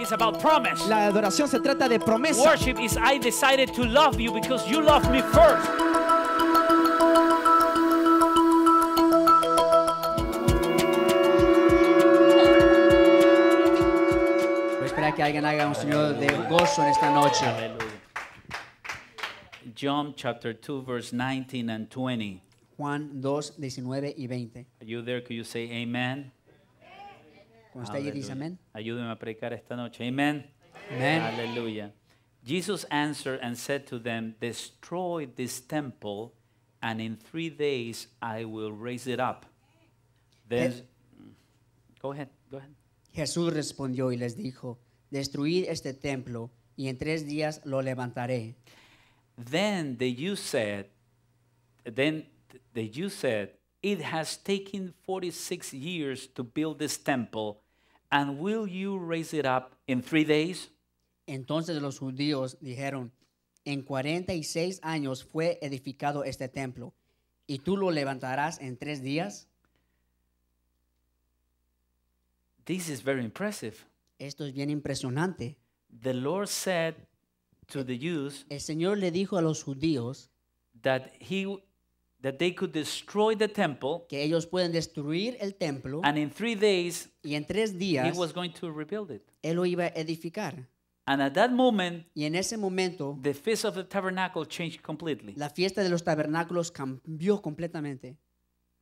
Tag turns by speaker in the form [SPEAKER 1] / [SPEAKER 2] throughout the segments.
[SPEAKER 1] Is about promise. La adoración se trata de promesa. Worship is I decided to love you because you loved me first. Voy a esperar que alguien haga un señor de gozo en esta noche. Aleluya. John chapter 2 verse 19 and 20. Juan 2, 19 y 20. Are you there? Could you say amen? Cuando usted dice amén. Ayúdeme a predicar esta noche. Amen. Amen. Hallelujah. Jesus answered and said to them, Destroy this temple, and in three days I will raise it up. Then, go ahead, go ahead. Jesús respondió y les dijo, Destruid este templo, y en tres días lo levantaré. Then the Jews said, then the Jews said, It has taken 46 years to build this temple, and will you raise it up in three days? Entonces los judíos dijeron, En 46 años fue edificado este templo, ¿y tú lo levantarás en tres días? This is very impressive. Esto es bien impresionante. The Lord said to the Jews, el Señor le dijo a los judíos, that he that they could destroy the temple que ellos pueden destruir el templo and in three days y en tres días he was going to rebuild it. él lo iba a edificar. And at that moment, y en ese momento, the feast of the tabernacle changed completely. La fiesta de los tabernáculos cambió completamente.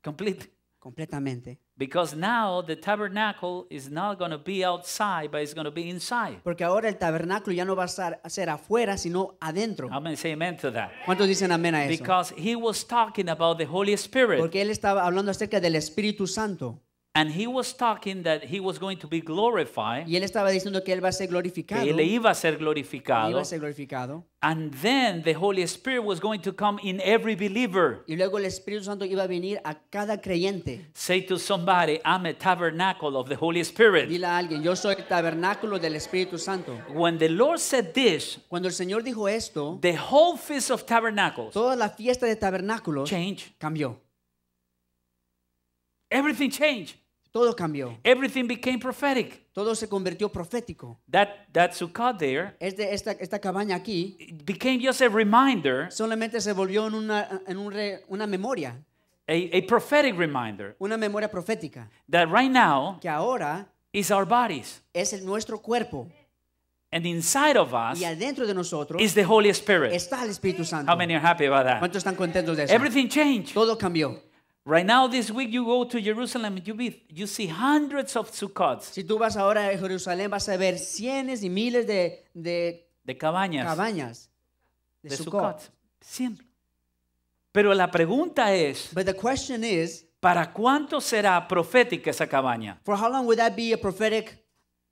[SPEAKER 1] completely completamente. Because now the tabernacle is not going to be outside, but it's going to be inside. Porque ahora el tabernáculo ya no va a ser, a ser afuera, sino adentro. How many say amen to that? ¿Cuántos dicen amén a eso? Because he was talking about the Holy Spirit. Porque él estaba hablando acerca del Espíritu Santo. And he was talking that he was going to be glorified. Y él estaba diciendo que él va a ser glorificado. Que él iba a ser glorificado. Iba a ser glorificado. And then the Holy Spirit was going to come in every believer. Y luego el Espíritu Santo iba a venir a cada creyente. Say to somebody, I'm a tabernacle of the Holy Spirit. Dile a alguien, yo soy el tabernáculo del Espíritu Santo. When the Lord said this, cuando el Señor dijo esto, the whole feast of tabernacles, toda la fiesta de tabernáculos, change, cambió. Everything changed. Todo cambió. Everything became prophetic. Todo se convirtió profético. That that sukkah there. Este, esta esta cabaña aquí. Became just a reminder. Solamente se volvió en una en un re, una memoria. A, a prophetic reminder. Una memoria profética. That right now. Que ahora. Is our bodies. Es el nuestro cuerpo. And inside of us y adentro de nosotros is the Holy Spirit. está el Espíritu Santo. How many are happy about that? ¿Cuántos están contentos de eso? Everything changed. Todo cambió. Right now, this week, you go to Jerusalem, you, be, you see hundreds of Sukkots. Si tú vas ahora a Jerusalén, vas a ver cientos y miles de, de, de cabañas. cabañas de, Siempre. Pero la pregunta es, But the question is, ¿para cuánto será profética esa cabaña? For how long would that be a prophetic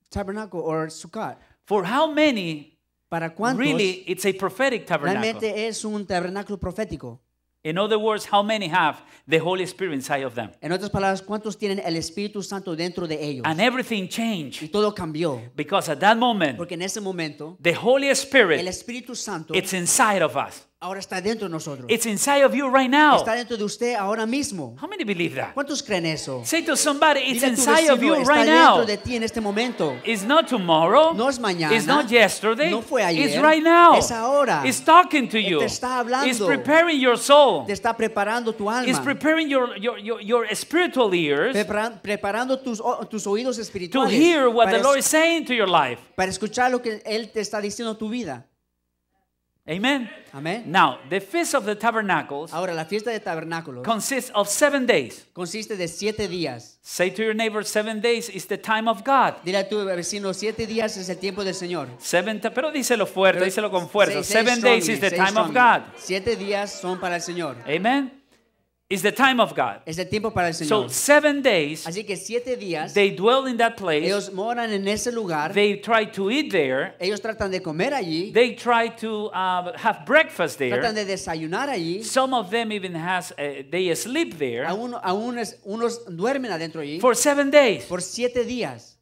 [SPEAKER 1] tabernacle or Sukkot? For how many ¿Para cuántos really it's a prophetic tabernacle? realmente es un tabernáculo profético? In other words, how many have the Holy Spirit inside of them? En otras palabras, ¿cuántos tienen el Espíritu Santo dentro de ellos? And everything changed. Y todo cambió. Because at that moment, porque en ese momento, the Holy Spirit, el Espíritu Santo, it's inside of us. Ahora está dentro de nosotros. It's inside of you right now. Está dentro de usted ahora mismo. How many believe that? ¿Cuántos creen eso? Say to somebody, it's Dile inside vecino, of you right now. Está dentro de ti en este momento. It's not tomorrow. No es mañana. It's not yesterday. No fue ayer. It's right now. Es ahora. It's talking to you. Te está hablando. It's preparing your soul. Te está preparando tu alma. It's preparing your your your, your spiritual ears. preparando tus tus oídos espirituales. To hear what the Lord is saying to your life. Para escuchar lo que él te está diciendo a tu vida. Amen. Amen. Now, the feast of the tabernacles. Ahora la fiesta de tabernáculos consists of seven days. consiste de siete días. Say to your neighbor, seven days is the time of God. Dile a tu vecino siete días es el tiempo del Señor. Seven, pero díselo fuerte, Pero díselo con fuerza. say- Seven days is the time of God. Siete días son para el Señor. Amen. It's the time of God. Es el tiempo para el Señor. So seven days. Así que siete días. They dwell in that place. Ellos moran en ese lugar. They try to eat there. Ellos tratan de comer allí. They try to uh, have breakfast there. Tratan de desayunar allí. Some of them even has eh, they sleep there. Aún, aún es, unos duermen adentro allí. For seven days. Por siete días.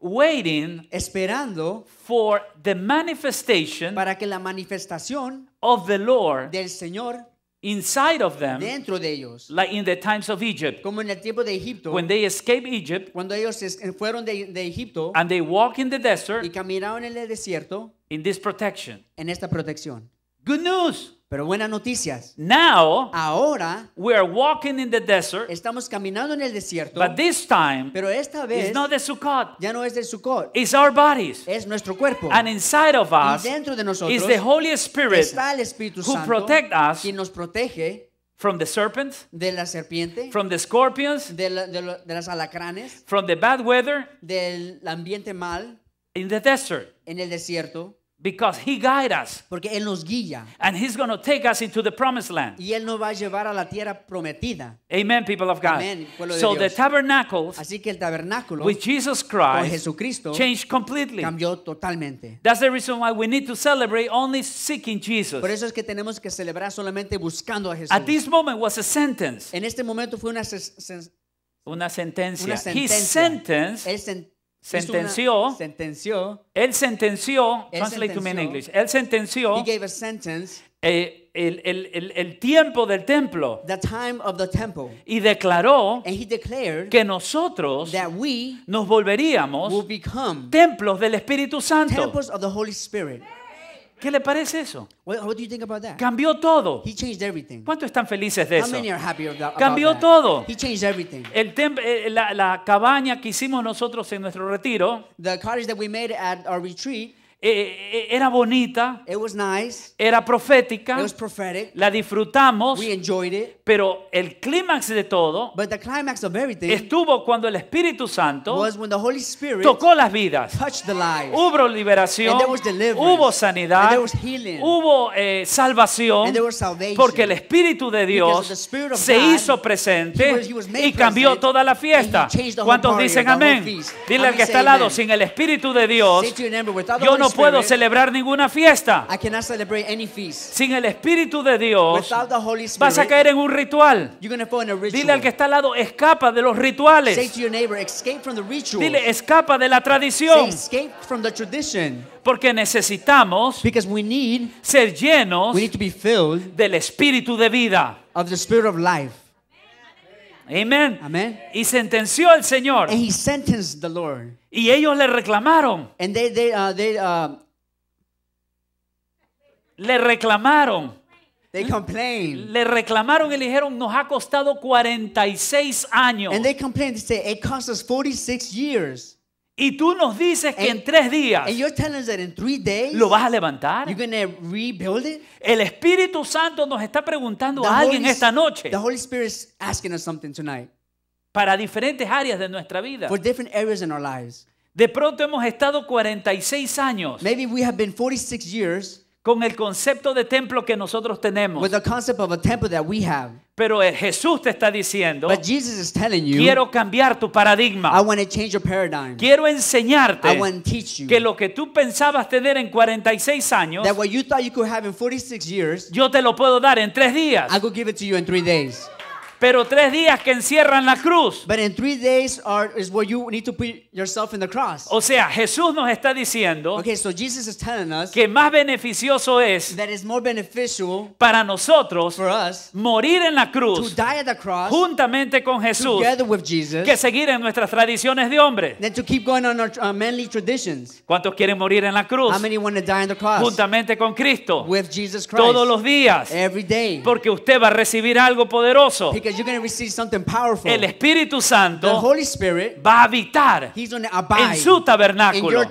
[SPEAKER 1] Waiting. Esperando. For the manifestation. Para que la manifestación. Of the Lord. Del Señor inside of them, dentro de ellos, like in the times of Egypt, como en el tiempo de Egipto, when they escaped Egypt, cuando ellos fueron de, de Egipto, and they walk in the desert, y caminaron en el desierto, in this protection, en esta protección. Good news. Pero buenas noticias. Now, ahora, we are walking in the desert. Estamos caminando en el desierto. But this time, pero esta vez, it's not the Sukkot. Ya no es el Sukkot. It's our bodies. Es nuestro cuerpo. And inside of us, y dentro de nosotros, is the Holy Spirit, está el Espíritu Santo, who protect us, nos protege. From the serpent, de la serpiente, from the scorpions, de, de, lo, de las alacranes, from the bad weather, del ambiente mal, in the desert, en el desierto. Because he guide us. Porque él nos guía. And he's going to take us into the promised land. Y él nos va a llevar a la tierra prometida. Amen, people of God. Amen, pueblo de so Dios. the tabernacles Así que el tabernáculo with Jesus Christ con Jesucristo changed completely. Cambió totalmente. That's the reason why we need to celebrate only seeking Jesus. Por eso es que tenemos que celebrar solamente buscando a Jesús. At this moment was a sentence. En este momento fue una sen una sentencia. Una sentencia. His sentence sentenció, una, sentenció, él sentenció, él translate to me in English, él sentenció, eh, el, el, el, el, tiempo del templo y declaró que nosotros nos volveríamos templos del Espíritu Santo. of the Holy ¿Qué le parece eso? What, what do you think about that? Cambió todo. He changed everything. ¿Cuántos están felices de How Many are happy about that? Cambió todo. He changed everything. El eh, la, la, cabaña que hicimos nosotros en nuestro retiro. The cottage that we made at our retreat eh, eh, eh, era bonita. Era profética. La disfrutamos. Pero el clímax de todo estuvo cuando el Espíritu Santo tocó las vidas. Hubo liberación. Hubo sanidad. Hubo salvación. Porque el Espíritu de Dios se hizo presente y cambió toda la fiesta. ¿Cuántos dicen amén? Dile al que está al lado, sin el Espíritu de Dios, yo no puedo celebrar ninguna fiesta. Sin el Espíritu de Dios, vas a caer en un ritual. Dile al que está al lado, escapa de los rituales. Dile, escapa de la tradición. Porque necesitamos ser llenos del Espíritu de vida. Amen. Amen. Y sentenció al Señor. And he sentenced the Lord. Y ellos le reclamaron. And they, they, uh, they, uh, le reclamaron. They complained. Le reclamaron y le dijeron, nos ha costado 46 años. And they complained, they say, it cost us 46 years. Y tú nos dices que en tres días lo vas a levantar. El Espíritu Santo nos está preguntando a alguien esta noche. Para diferentes áreas de nuestra vida. De pronto hemos estado 46 años. have been 46 years con el concepto de templo que nosotros tenemos. Pero eh, Jesús te está diciendo, quiero cambiar tu paradigma. Quiero enseñarte que lo que tú pensabas tener en 46 años, yo te lo puedo dar en tres días. Pero tres días que encierran la cruz. O sea, Jesús nos está diciendo que más beneficioso es para nosotros morir en la cruz juntamente con Jesús que seguir en nuestras tradiciones de hombre. Uh, ¿Cuántos quieren morir en la cruz? Juntamente con Cristo. Todos los días. Porque usted va a recibir algo poderoso. El Espíritu Santo Spirit, va a habitar en su tabernáculo.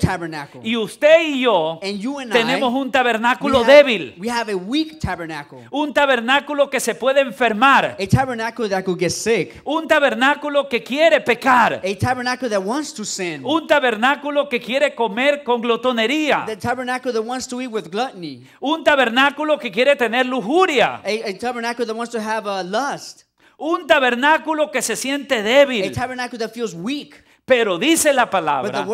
[SPEAKER 1] Y usted y yo tenemos un tabernáculo débil. Un tabernáculo que se puede enfermar. Un tabernáculo que quiere pecar. Un tabernáculo que quiere comer con glotonería. Un tabernáculo que quiere tener lujuria. Un tabernáculo que se siente débil. Pero dice la palabra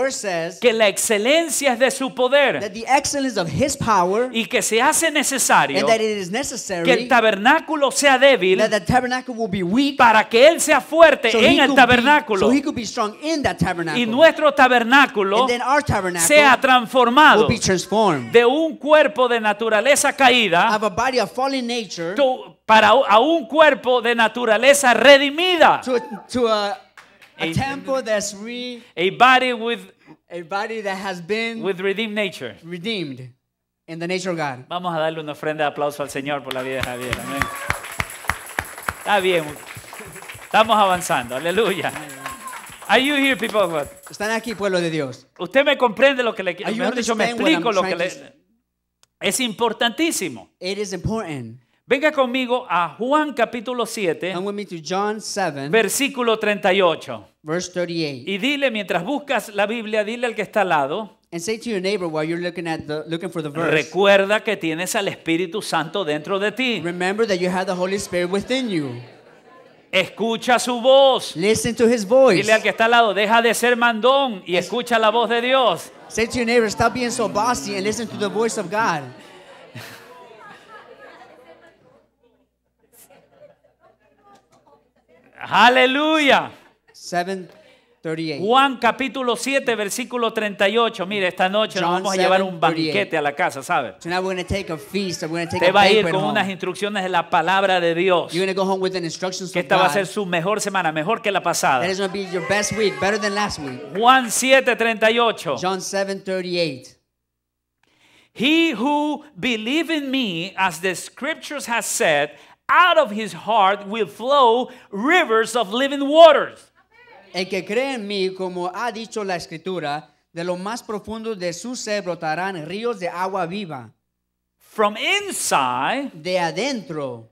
[SPEAKER 1] que la excelencia es de su poder y que se hace necesario que el tabernáculo sea débil para que él sea fuerte en el tabernáculo y nuestro tabernáculo sea transformado de un cuerpo de naturaleza caída para a un cuerpo de naturaleza redimida a, a temple that's re a body with a body that has been with redeemed nature. Redeemed in the nature of God. Vamos a darle una ofrenda de aplauso al Señor por la vida de Javier. Amén. Está bien. Estamos avanzando. Aleluya. Are you here, people of God? Están aquí, pueblo de Dios. Usted me comprende lo que le quiero. Mejor dicho, me explico lo que le. Es importantísimo. It is important. Venga conmigo a Juan capítulo 7, Come with me to John 7, versículo 38. verse 38. Y dile mientras buscas la Biblia, dile al que está al lado, And say to your neighbor while you're looking at the looking for the verse. recuerda que tienes al Espíritu Santo dentro de ti. Remember that you have the Holy Spirit within you. Escucha su voz. Listen to his voice. Dile al que está al lado, deja de ser mandón y escucha la voz de Dios. Say to your neighbor, stop being so bossy and listen to the voice of God. Aleluya. 738. Juan capítulo 7, versículo 38. Mire, esta noche nos vamos a llevar un banquete a la casa, ¿sabe? So Te va a ir con unas instrucciones de la palabra de Dios. Go home with instructions que esta va a ser su mejor semana, mejor que la pasada. Be your best week, than last week. Juan 7:38. John 7:38. He who believes in me, as the scriptures has said, out of his heart will flow rivers of living waters. El que cree en mí, como ha dicho la escritura, de lo más profundo de su ser brotarán ríos de agua viva. From inside, de adentro,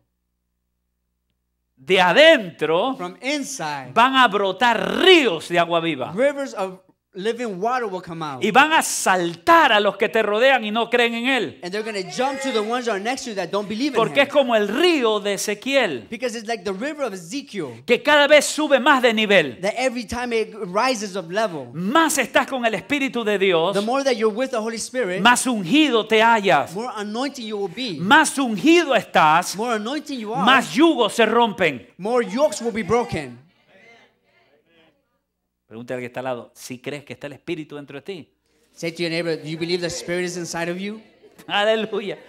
[SPEAKER 1] de adentro, from inside, van a brotar ríos de agua viva. Rivers of y van a saltar a los que te rodean y no creen en él. Porque es como el río de Ezequiel. Que cada vez sube más de nivel. every Más estás con el espíritu de Dios. Más ungido te hallas. Más ungido estás. Más yugos se rompen. More yokes will broken. Pregúntale al que está al lado, si crees que está el Espíritu dentro de ti. Say to your neighbor, do you believe the Spirit is inside of you? Aleluya.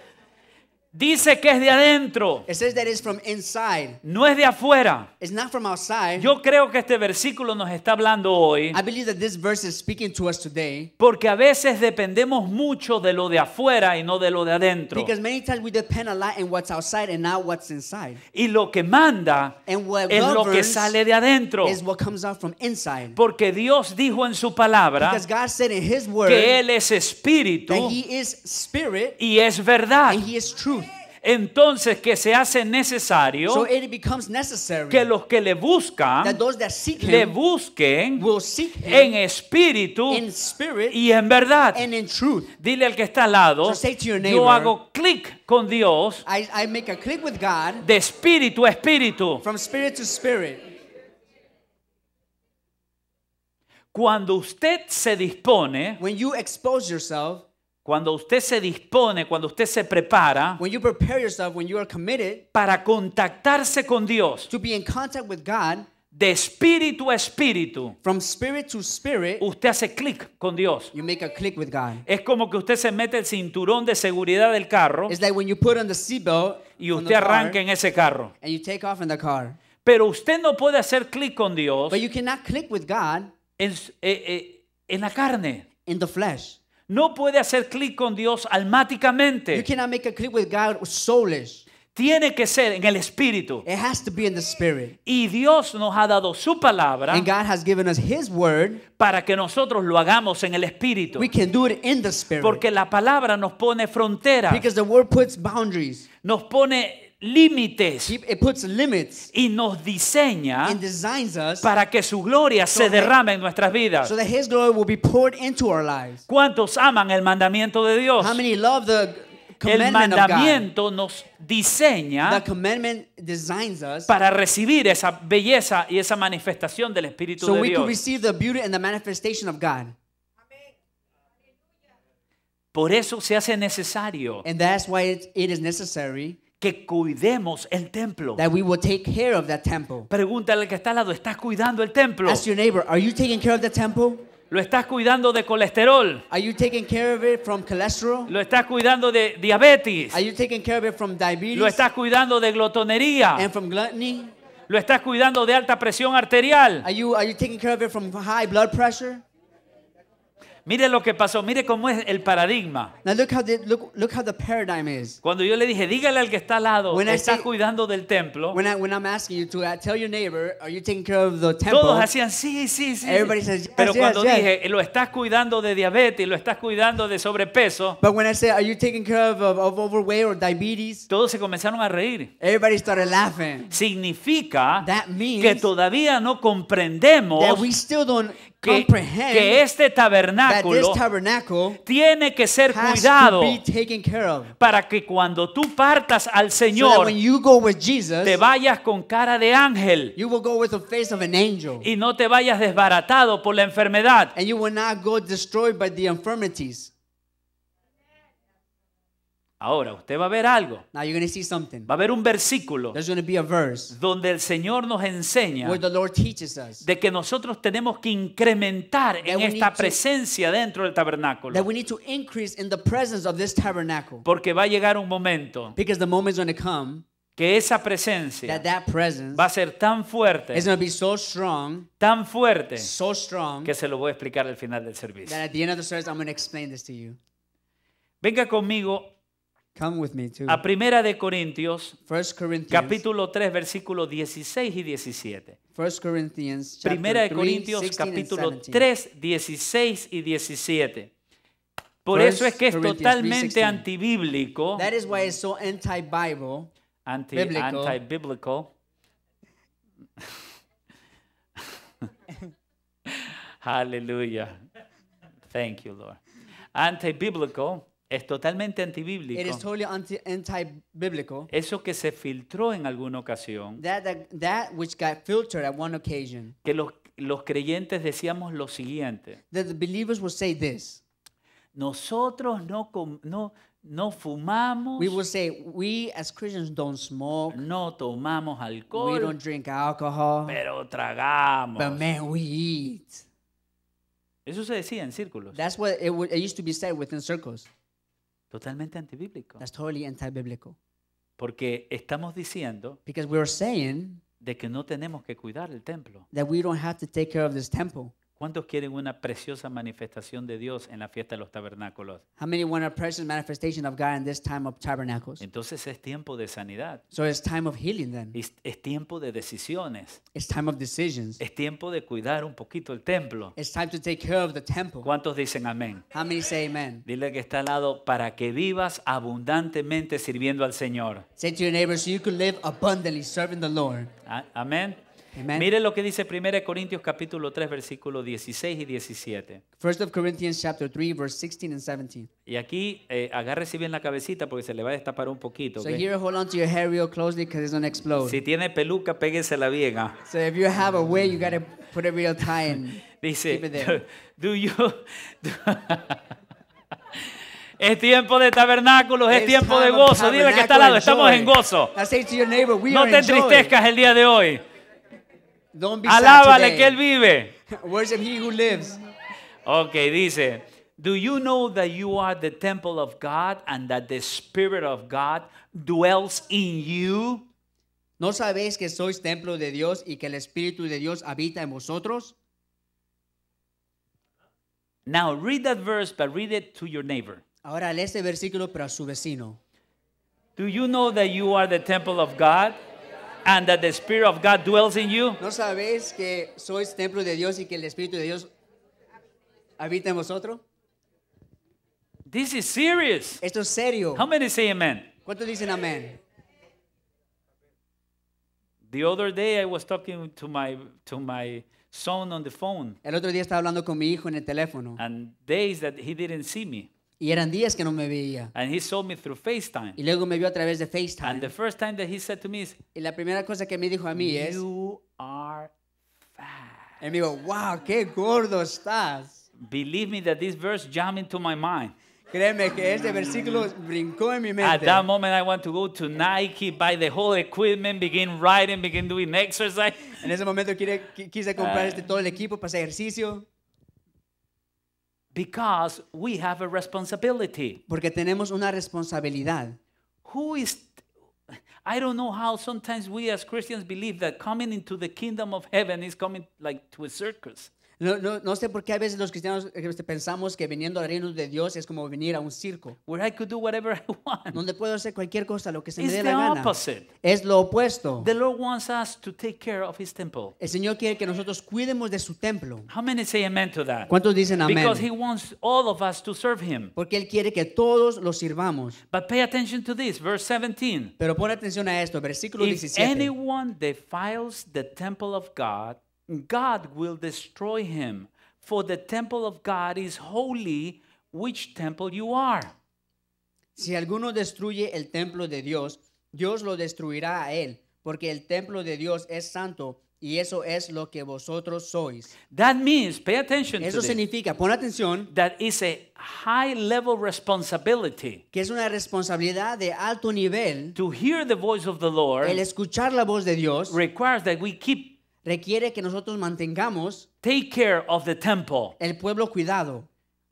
[SPEAKER 1] Dice que es de adentro. It says that it's from inside. No es de afuera. It's not from outside. Yo creo que este versículo nos está hablando hoy. I believe that this verse is speaking to us today. Porque a veces dependemos mucho de lo de afuera y no de lo de adentro. Because many times we depend a lot on what's outside and not what's inside. Y lo que manda es lo que sale de adentro. Is what comes out from inside. Porque Dios dijo en su palabra Because God said in his word que él es espíritu that he is spirit, y es verdad. And he is truth entonces que se hace necesario que los que le buscan le busquen en espíritu y en verdad. Dile al que está al lado, yo hago clic con Dios de espíritu a espíritu. Cuando usted se dispone cuando usted se dispone, cuando usted se prepara para contactarse con Dios de espíritu a espíritu, usted hace clic con Dios. Es como que usted se mete el cinturón de seguridad del carro y usted arranca en ese carro. Pero usted no puede hacer clic con Dios en, eh, eh, en la carne no puede hacer clic con Dios almáticamente. Tiene que ser en el espíritu. Y Dios nos ha dado su palabra para que nosotros lo hagamos en el espíritu. Porque la palabra nos pone fronteras. Nos pone límites y nos diseña para que su gloria se derrame en nuestras vidas. ¿Cuántos aman el mandamiento de Dios? el mandamiento nos diseña para recibir esa belleza y esa manifestación del Espíritu de Dios. Por eso se hace necesario. And that's why que cuidemos el templo. That we will take care of that temple. Pregúntale al que está al lado, ¿estás cuidando el templo? Ask your neighbor, are you taking care of the temple? ¿Lo estás cuidando de colesterol? Are you taking care of it from cholesterol? ¿Lo estás cuidando de diabetes? Are you taking care of it from diabetes? ¿Lo estás cuidando de glotonería? And from gluttony? ¿Lo estás cuidando de alta presión arterial? Are you, are you taking care of it from high blood pressure? Mire lo que pasó, mire cómo es el paradigma. Cuando yo le dije, dígale al que está al lado, When está cuidando del templo. Uh, todos hacían sí, sí, sí. Pero cuando dije, lo estás cuidando de diabetes, lo estás cuidando de sobrepeso, todos se comenzaron a reír. Significa que todavía no comprendemos que, este tabernáculo tiene que ser cuidado para que cuando tú partas al Señor te vayas con cara de ángel y no te vayas desbaratado por la enfermedad. And you Ahora, usted va a ver algo. Va a haber un versículo donde el Señor nos enseña de que nosotros tenemos que incrementar en esta presencia dentro del tabernáculo. Porque va a llegar un momento que esa presencia va a ser tan fuerte, strong, tan fuerte, que se lo voy a explicar al final del servicio. Venga conmigo a Primera de Corintios, capítulo 3, versículo 16 y 17. Primera de Corintios, capítulo 3, 16 y 17. Por eso es que es totalmente antibíblico. That is why it's so anti-Bible. Anti, bible anti Hallelujah. Thank you, Lord. Es totalmente antibíblico. It is totally anti- anti Eso que se filtró en alguna ocasión, That, that that which got filtered at one occasion. que los, los creyentes decíamos lo siguiente, That the believers will say this. nosotros no, no, no fumamos, We would say, we as Christians don't smoke. no tomamos alcohol. We don't drink alcohol. pero tragamos. But man, we eat. Eso se decía en círculos. That's what it, it used to be said within circles. Totalmente antibíblico. That's totally antibiblical. Porque estamos diciendo Because we're saying de que no tenemos que cuidar el templo. that we don't have to take care of this temple. ¿Cuántos quieren una preciosa manifestación de Dios en la fiesta de los tabernáculos? How many want a precious manifestation of God in this time of tabernacles? Entonces es tiempo de sanidad. So it's time of healing then. Es, es tiempo de decisiones. It's time of decisions. Es tiempo de cuidar un poquito el templo. It's time to take care of the temple. ¿Cuántos dicen amén? How many say amen? Dile que está al lado para que vivas abundantemente sirviendo al Señor. Say to your neighbor so you can live abundantly serving the Lord. Amén. Amen. Mire lo que dice 1 Corintios capítulo 3 versículo 16 y 17. 1 Corinthians chapter 3 verse 16 and 17. Y aquí eh, si bien la cabecita porque se le va a destapar un poquito. So here hold on to your hair real closely because it's gonna explode. Si tiene peluca, péguese la So if you have a wig, you to put a real tie in. Dice, keep it there. do you do Es tiempo de tabernáculos, es tiempo de gozo. Dile que está al lado, estamos en gozo. No te entristezcas el día de hoy. Don't be Alábale que Él vive. Worship He who lives. Ok, dice, Do you know that you are the temple of God and that the Spirit of God dwells in you? ¿No sabéis que sois templo de Dios y que el Espíritu de Dios habita en vosotros? Now read that verse, but read it to your neighbor. Ahora lee este versículo para su vecino. Do you know that you are the temple of God? and that the Spirit of God dwells in you? ¿No sabéis que sois templo de Dios y que el Espíritu de Dios habita en vosotros? This is serious. Esto es serio. How many say amen? ¿Cuántos dicen amén? The other day I was talking to my to my son on the phone. El otro día estaba hablando con mi hijo en el teléfono. And days that he didn't see me. Y eran días que no me veía. And he saw me through FaceTime. Y luego me vio a través de FaceTime. And the first time that he said to me is, y la primera cosa que me dijo a mí you es, you are fat. Él me dijo, wow, qué gordo estás. Believe me that this verse jumped into my mind. Créeme que este versículo brincó en mi mente. At that moment I want to go to Nike, buy the whole equipment, begin riding, begin doing exercise. En ese momento quise comprar uh, este todo el equipo para hacer ejercicio. Because we have a responsibility. Porque tenemos una responsabilidad. Who is I don't know how sometimes we as Christians believe that coming into the kingdom of heaven is coming like to a circus. No, no, no sé por qué a veces los cristianos este, pensamos que viniendo al reino de Dios es como venir a un circo. Where I could do whatever I want. Donde puedo hacer cualquier cosa, lo que se me dé la gana. Es lo opuesto. The Lord wants us to take care of his temple. El Señor quiere que nosotros cuidemos de su templo. How many say amen to that? ¿Cuántos dicen amén? Because he Porque él quiere que todos lo sirvamos. But pay attention to this, verse 17. Pero pone atención a esto, versículo If 17. anyone defiles the temple of God, God will destroy him. For the temple of God is holy, which temple you are. Si alguno destruye el templo de Dios, Dios lo destruirá a él, porque el templo de Dios es santo y eso es lo que vosotros sois. That means, pay attention Eso to significa, pon atención, that is a high level responsibility. Que es una responsabilidad de alto nivel. To hear the voice of the Lord. El escuchar la voz de Dios requires that we keep requiere que nosotros mantengamos Take care of the temple. el pueblo cuidado,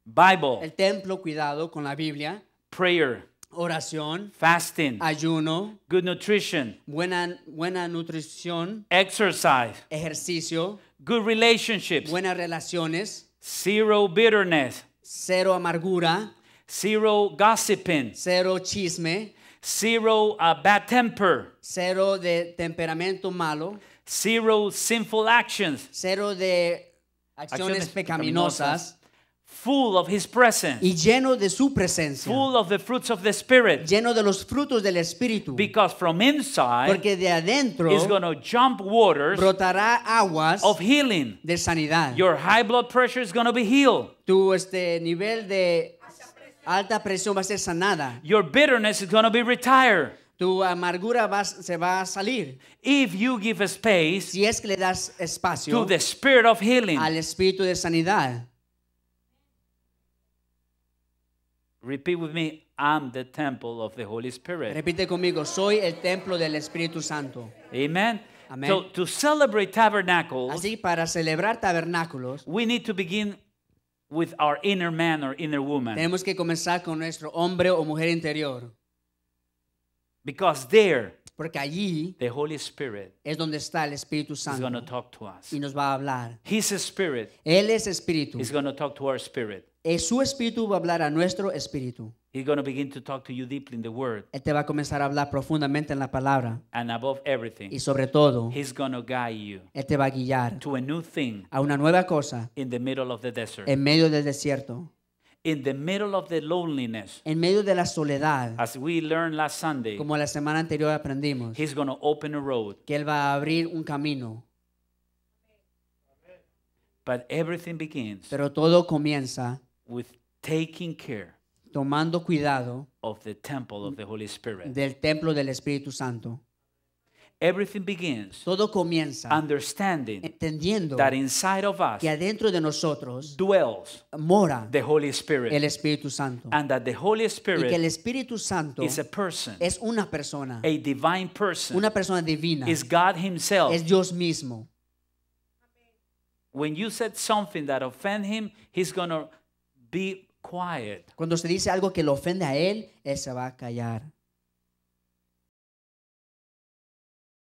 [SPEAKER 1] Bible, el templo cuidado con la Biblia, prayer, oración, fasting, ayuno, good nutrition, buena, buena nutrición, exercise, ejercicio, good relationships, buenas relaciones, zero bitterness, cero amargura, zero gossiping, cero chisme, zero uh, bad temper, cero de temperamento malo, Zero sinful actions. Cero de acciones, acciones pecaminosas. full of his presence y lleno de su presencia full of the fruits of the spirit lleno de los frutos del espíritu because from inside porque de adentro is going to jump waters brotará aguas of healing de sanidad your high blood pressure is going to be healed tu este nivel de alta presión va a ser sanada your bitterness is going to be retired Tu amargura va, se va a salir. If you give a space si es que le das espacio to the spirit of healing. al espíritu de sanidad. Repeat with me, I'm the temple of the Holy Spirit. Repite conmigo, soy el templo del Espíritu Santo. Amen. Amen. So to celebrate tabernacles, Así para celebrar tabernáculos, we need to begin with our inner man or inner woman. Tenemos que comenzar con nuestro hombre o mujer interior. Because there, porque allí the Holy Spirit es donde está el Espíritu Santo. Is going to talk to us. Y nos va a hablar. His Spirit. Él es Espíritu. Is going to talk to our spirit. Es su espíritu va a hablar a nuestro espíritu. He's going to begin to talk to you deeply in the word. Él te va a comenzar a hablar profundamente en la palabra. And above everything. Y sobre todo, he's going to guide you. Él te va a guiar to a new thing. A una nueva cosa. In the middle of the desert. En medio del desierto. in the middle of the loneliness, en medio de la soledad, as we learned last Sunday, como la semana anterior aprendimos, he's going to open a road. que Él va a abrir un camino. But everything begins Pero todo comienza with taking care tomando cuidado of the temple of the Holy Spirit. del templo del Espíritu Santo. Everything begins Todo comienza understanding entendiendo that inside of us que adentro de nosotros dwells mora the Holy Spirit el Espíritu Santo and that the Holy Spirit y que el Espíritu Santo is a person, es una persona a divine person, una persona divina is God himself. es Dios mismo. When you said something that offend him, he's going to be quiet. Cuando se dice algo que lo ofende a él, él se va a callar.